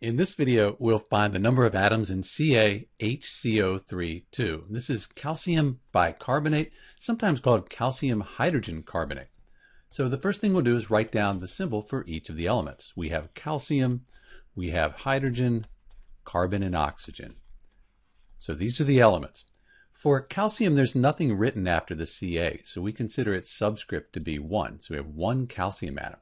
In this video, we'll find the number of atoms in CaHCO32. This is calcium bicarbonate, sometimes called calcium hydrogen carbonate. So the first thing we'll do is write down the symbol for each of the elements. We have calcium, we have hydrogen, carbon, and oxygen. So these are the elements. For calcium, there's nothing written after the Ca, so we consider its subscript to be 1. So we have one calcium atom.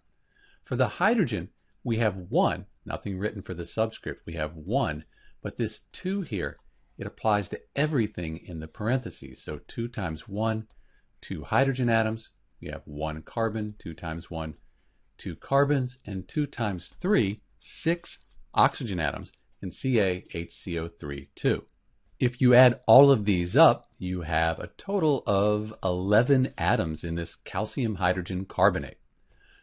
For the hydrogen, we have 1, nothing written for the subscript. We have one, but this two here, it applies to everything in the parentheses. So two times one, two hydrogen atoms. We have one carbon, two times one, two carbons, and two times three, six oxygen atoms, in CaHCO3 2. If you add all of these up, you have a total of 11 atoms in this calcium hydrogen carbonate.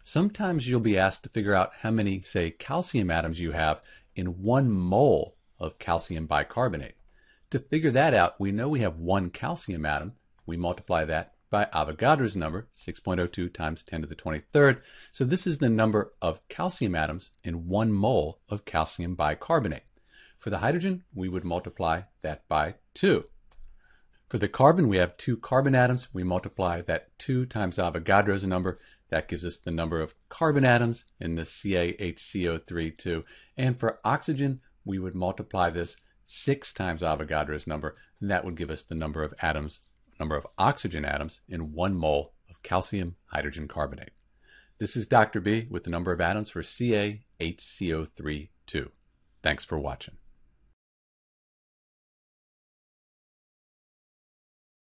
Sometimes you'll be asked to figure out how many, say, calcium atoms you have in one mole of calcium bicarbonate. To figure that out, we know we have one calcium atom. We multiply that by Avogadro's number, 6.02 times 10 to the 23rd. So this is the number of calcium atoms in one mole of calcium bicarbonate. For the hydrogen, we would multiply that by 2. For the carbon, we have two carbon atoms. We multiply that 2 times Avogadro's number. That gives us the number of carbon atoms in the CaHCO32. And for oxygen, we would multiply this 6 times Avogadro's number. And that would give us the number of atoms, number of oxygen atoms in 1 mole of calcium hydrogen carbonate. This is Dr. B with the number of atoms for CaHCO32. Thanks for watching.